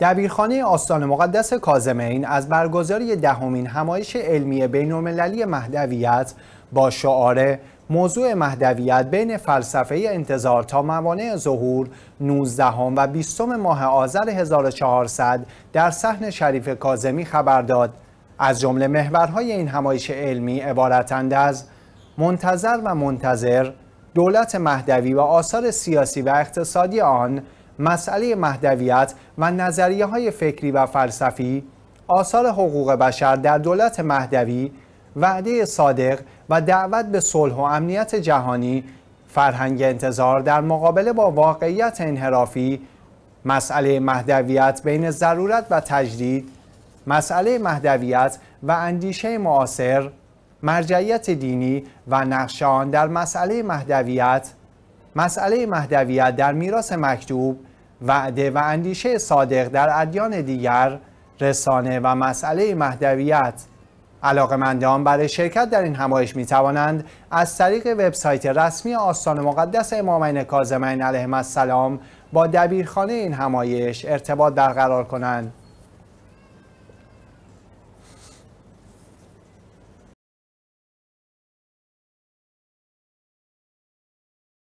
دبیرخانه آستان مقدس کازمین از برگزاری دهمین همایش علمی بین‌المللی مهدویت با شعار موضوع مهدویت بین فلسفه انتظار تا موانع ظهور 19 و 20 ماه آذر 1400 در صحن شریف کازمی خبر داد از جمله محورهای این همایش علمی عبارتند از منتظر و منتظر دولت مهدوی و آثار سیاسی و اقتصادی آن مسئله مهدویت و نظریه های فکری و فلسفی آثار حقوق بشر در دولت مهدوی وعده صادق و دعوت به صلح و امنیت جهانی فرهنگ انتظار در مقابله با واقعیت انحرافی مسئله مهدویت بین ضرورت و تجدید مسئله مهدویت و اندیشه معاصر مرجعیت دینی و نقش در مسئله مهدویت مسئله مهدویت در میراث مکتوب وعده و اندیشه صادق در ادیان دیگر رسانه و مسئله مهدویت علاقمندان برای شرکت در این همایش می توانند از طریق وبسایت رسمی آستان مقدس امامین کاظمین علیهم السلام با دبیرخانه این همایش ارتباط برقرار کنند